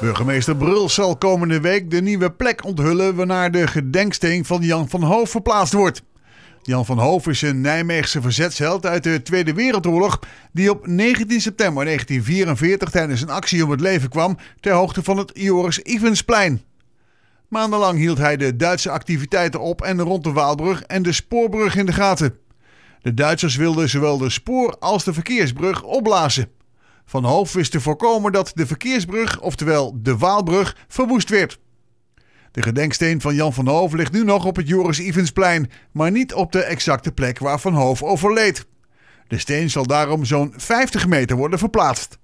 Burgemeester Brul zal komende week de nieuwe plek onthullen waarnaar de gedenksteen van Jan van Hoof verplaatst wordt. Jan van Hoof is een Nijmeegse verzetsheld uit de Tweede Wereldoorlog die op 19 september 1944 tijdens een actie om het leven kwam ter hoogte van het Joris Ivensplein. Maandenlang hield hij de Duitse activiteiten op en rond de Waalbrug en de spoorbrug in de gaten. De Duitsers wilden zowel de spoor als de verkeersbrug opblazen. Van Hoof wist te voorkomen dat de verkeersbrug, oftewel de Waalbrug, verwoest werd. De gedenksteen van Jan van Hoof ligt nu nog op het Joris Ivensplein, maar niet op de exacte plek waar Van Hoof overleed. De steen zal daarom zo'n 50 meter worden verplaatst.